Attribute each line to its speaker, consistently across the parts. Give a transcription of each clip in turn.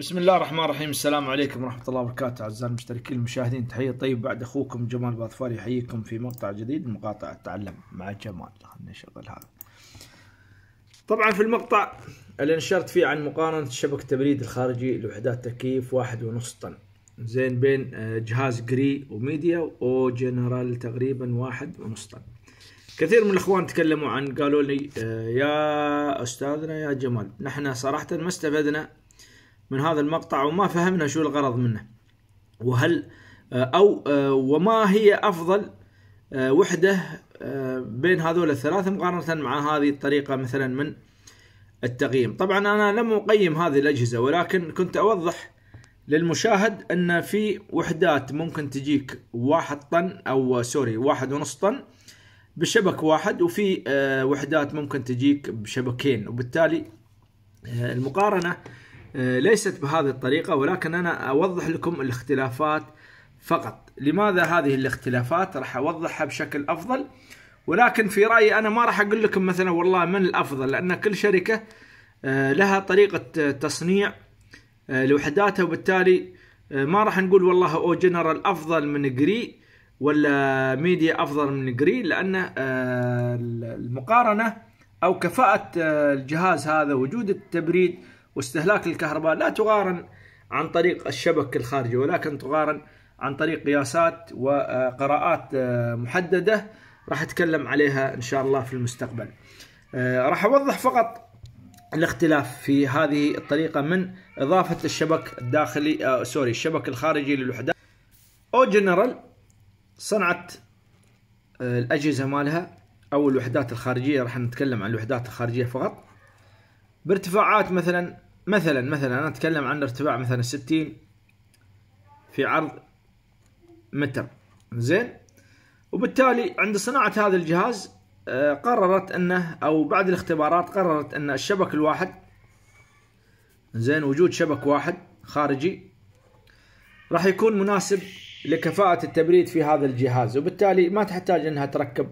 Speaker 1: بسم الله الرحمن الرحيم السلام عليكم ورحمة الله وبركاته أعزائي المشتركين المشاهدين تحية طيب بعد أخوكم جمال باطفال يحييكم في مقطع جديد مقاطع التعلم مع جمال خلنا نشغل هذا طبعا في المقطع اللي نشرت فيه عن مقارنة شبكه التبريد الخارجي لوحدات تكييف واحد ونص طن زين بين آه، جهاز جري وميديا وجنرال تقريبا واحد ونص طن كثير من الاخوان تكلموا عن قالوا لي آه، يا استاذنا يا جمال نحن صراحه ما استفدنا من هذا المقطع وما فهمنا شو الغرض منه وهل آه، أو آه، وما هي أفضل آه، وحدة بين هذول الثلاثة مقارنة مع هذه الطريقة مثلا من التقييم طبعا أنا لم أقيم هذه الأجهزة ولكن كنت أوضح للمشاهد أن في وحدات ممكن تجيك واحد طن أو سوري واحد ونص طن بشبك واحد وفي وحدات ممكن تجيك بشبكين وبالتالي المقارنة آه، ليست بهذه الطريقة ولكن أنا أوضح لكم الاختلافات فقط لماذا هذه الاختلافات راح أوضحها بشكل أفضل ولكن في رأيي أنا ما راح أقول لكم مثلا والله من الأفضل لأن كل شركة آه، لها طريقة تصنيع آه، لوحداتها وبالتالي ما راح نقول والله أو جنرال أفضل من جري ولا ميديا أفضل من جري لأن المقارنة أو كفاءة الجهاز هذا وجود التبريد واستهلاك الكهرباء لا تقارن عن طريق الشبك الخارجي ولكن تقارن عن طريق قياسات وقراءات آه، محددة راح أتكلم عليها إن شاء الله في المستقبل آه، راح أوضح فقط الاختلاف في هذه الطريقة من إضافة الشبك الداخلي آه، سوري الشبك الخارجي للوحدات أو جنرال صنعت الأجهزة مالها أو الوحدات الخارجية راح نتكلم عن الوحدات الخارجية فقط بارتفاعات مثلا مثلا مثلا انا اتكلم عن ارتفاع مثلا 60 في عرض متر زين وبالتالي عند صناعة هذا الجهاز آه، قررت انه او بعد الاختبارات قررت ان الشبك الواحد زين وجود شبك واحد خارجي راح يكون مناسب لكفاءة التبريد في هذا الجهاز وبالتالي ما تحتاج انها تركب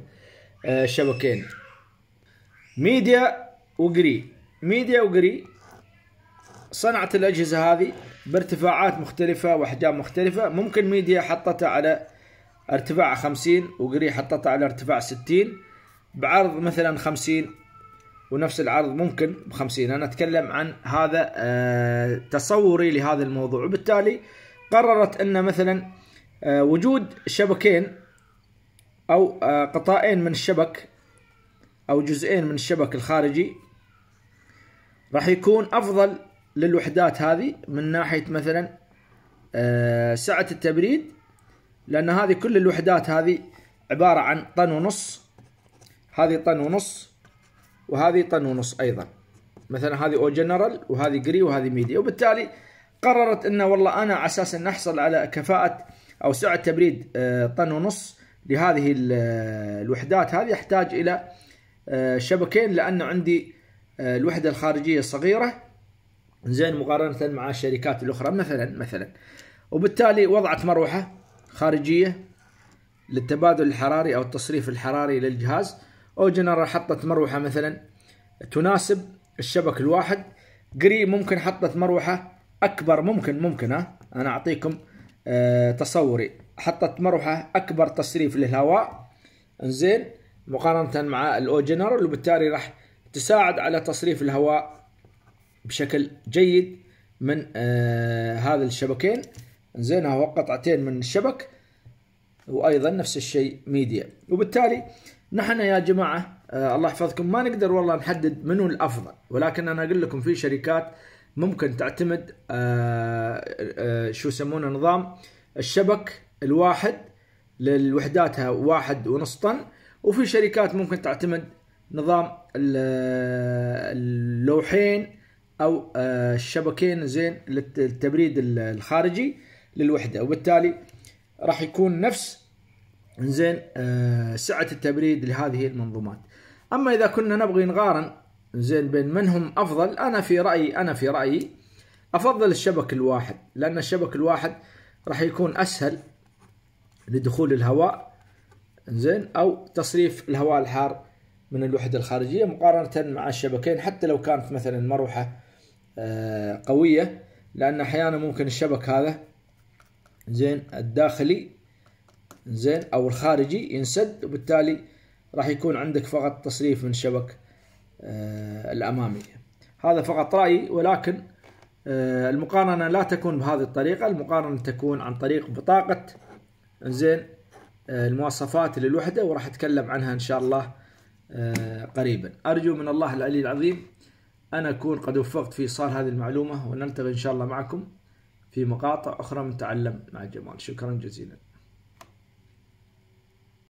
Speaker 1: آه، شبكين ميديا وجري ميديا وجري صنعت الأجهزة هذه بارتفاعات مختلفة وأحجام مختلفة ممكن ميديا حطتها على ارتفاع خمسين وجري حطتها على ارتفاع ستين بعرض مثلا خمسين ونفس العرض ممكن بخمسين أنا أتكلم عن هذا آه، تصوري لهذا الموضوع وبالتالي قررت أن مثلا آه، وجود شبكين أو آه، قطائين من الشبك أو جزئين من الشبك الخارجي راح يكون افضل للوحدات هذه من ناحيه مثلا آه، سعه التبريد لان هذه كل الوحدات هذه عباره عن طن ونص هذه طن ونص وهذه طن ونص ايضا مثلا هذه او جنرال وهذه جري وهذه ميديا وبالتالي قررت انه والله انا على اساس ان احصل على كفاءه او سعه تبريد آه، طن ونص لهذه آه، الوحدات هذه احتاج الى شبكين لانه عندي آه، الوحدة الخارجية الصغيرة زين مقارنة مع الشركات الأخرى مثلا مثلا وبالتالي وضعت مروحة خارجية للتبادل الحراري أو التصريف الحراري للجهاز أو جنرال حطت مروحة مثلا تناسب الشبك الواحد قري ممكن حطت مروحة أكبر ممكن ممكن ها أنا أعطيكم آه، تصوري حطت مروحة أكبر تصريف للهواء زين مقارنة مع الأو جنرال وبالتالي راح تساعد على تصريف الهواء بشكل جيد من آه هذا الشبكين زين هو قطعتين من الشبك وايضا نفس الشيء ميديا وبالتالي نحن يا جماعه آه الله يحفظكم ما نقدر والله نحدد منو الافضل ولكن انا اقول لكم في شركات ممكن تعتمد آه آه شو يسمونه نظام الشبك الواحد للوحداتها واحد ونص طن وفي شركات ممكن تعتمد نظام اللوحين او آه، الشبكين زين للتبريد الخارجي للوحده وبالتالي راح يكون نفس زين آه، سعه التبريد لهذه المنظومات اما اذا كنا نبغي نقارن زين بين من هم افضل انا في رايي انا في رايي افضل الشبك الواحد لان الشبك الواحد راح يكون اسهل لدخول الهواء زين او تصريف الهواء الحار من الوحدة الخارجية مقارنة مع الشبكين حتى لو كانت مثلا مروحة آه، قوية لأن أحيانا ممكن الشبك هذا زين الداخلي زين أو الخارجي ينسد وبالتالي راح يكون عندك فقط تصريف من الشبك آه، الأمامي هذا فقط رأيي ولكن آه، المقارنة لا تكون بهذه الطريقة المقارنة تكون عن طريق بطاقة زين المواصفات للوحدة وراح أتكلم عنها إن شاء الله آه، قريبا أرجو من الله العلي العظيم أن أكون قد وفقت في إيصال هذه المعلومة ونلتقي إن شاء الله معكم في مقاطع أخرى من تعلم مع الجمال شكرا جزيلا